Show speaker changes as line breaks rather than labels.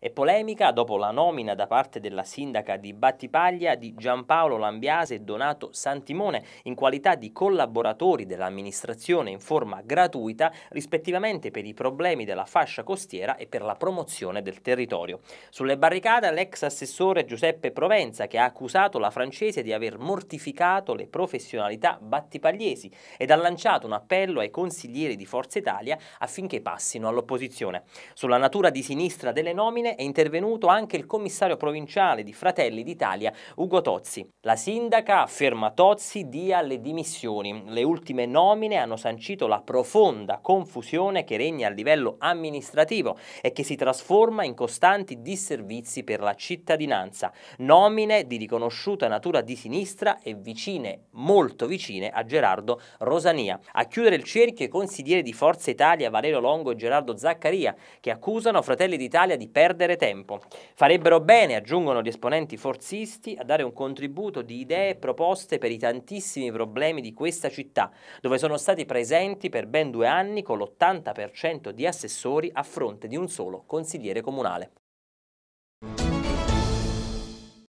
e polemica dopo la nomina da parte della sindaca di Battipaglia di Giampaolo Lambiase e Donato Santimone in qualità di collaboratori dell'amministrazione in forma gratuita rispettivamente per i problemi della fascia costiera e per la promozione del territorio. Sulle barricate l'ex assessore Giuseppe Provenza che ha accusato la francese di aver mortificato le professionalità battipagliesi ed ha lanciato un appello ai consiglieri di Forza Italia affinché passino all'opposizione. Sulla natura di sinistra delle nomine Brasile è intervenuto anche il commissario provinciale di Fratelli d'Italia, Ugo Tozzi. La sindaca, afferma Tozzi, dia le dimissioni. Le ultime nomine hanno sancito la profonda confusione che regna a livello amministrativo e che si trasforma in costanti disservizi per la cittadinanza. Nomine di riconosciuta natura di sinistra e vicine, molto vicine, a Gerardo Rosania. A chiudere il cerchio i consiglieri di Forza Italia Valerio Longo e Gerardo Zaccaria, che accusano Fratelli d'Italia di perdere perdere tempo. Farebbero bene, aggiungono gli esponenti forzisti, a dare un contributo di idee e proposte per i tantissimi problemi di questa città, dove sono stati presenti per ben due anni con l'80% di assessori a fronte di un solo consigliere comunale.